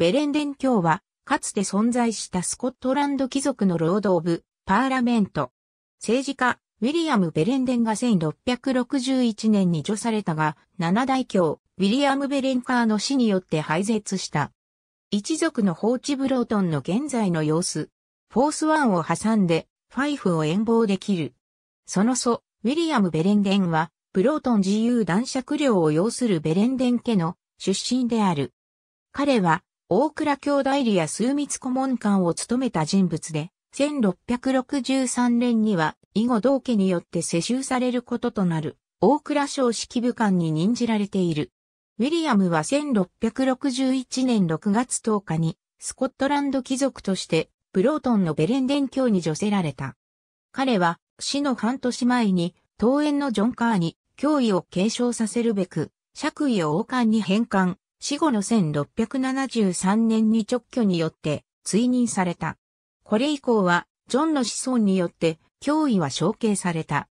ベレンデン卿は、かつて存在したスコットランド貴族の労働部、パーラメント。政治家、ウィリアム・ベレンデンが1661年に除されたが、七代卿、ウィリアム・ベレンカーの死によって廃絶した。一族の放置ブロートンの現在の様子。フォースワンを挟んで、ファイフを遠望できる。その祖、ウィリアム・ベレンデンは、ブロートン自由男爵領を要するベレンデン家の出身である。彼は、大倉兄弟理や枢密顧問官を務めた人物で、1663年には以後同家によって世襲されることとなる大倉省指揮部官に任じられている。ウィリアムは1661年6月10日にスコットランド貴族としてブロートンのベレンデン教に除せられた。彼は死の半年前に桃園のジョン・カーに脅威を継承させるべく爵位を王冠に返還、死後の1673年に直居によって追認された。これ以降は、ジョンの子孫によって、脅威は承継された。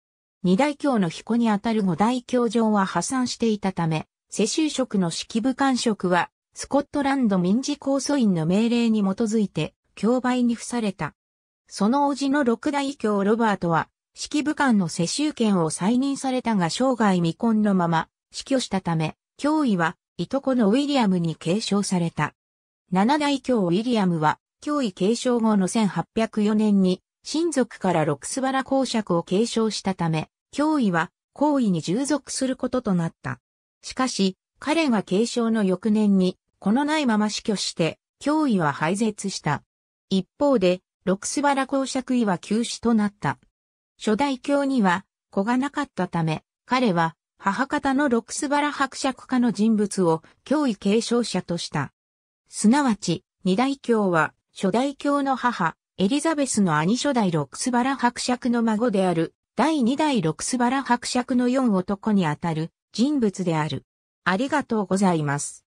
二大教の彦にあたる五大教場は破産していたため、世襲職の式部官職は、スコットランド民事控訴院の命令に基づいて、競売に付された。その叔父の六大教ロバートは、式部官の世襲権を再任されたが生涯未婚のまま、死去したため、脅威はいとこのウィリアムに継承された。七代教ウィリアムは、教位継承後の1804年に、親族から六スバラ公爵を継承したため、教位は、皇位に従属することとなった。しかし、彼が継承の翌年に、このないまま死去して、教位は廃絶した。一方で、六スバラ公爵位は休止となった。初代教には、子がなかったため、彼は、母方のロクスバラ伯爵家の人物を教位継承者とした。すなわち、二代教は、初代教の母、エリザベスの兄初代ロクスバラ伯爵の孫である、第二代ロクスバラ伯爵の四男にあたる人物である。ありがとうございます。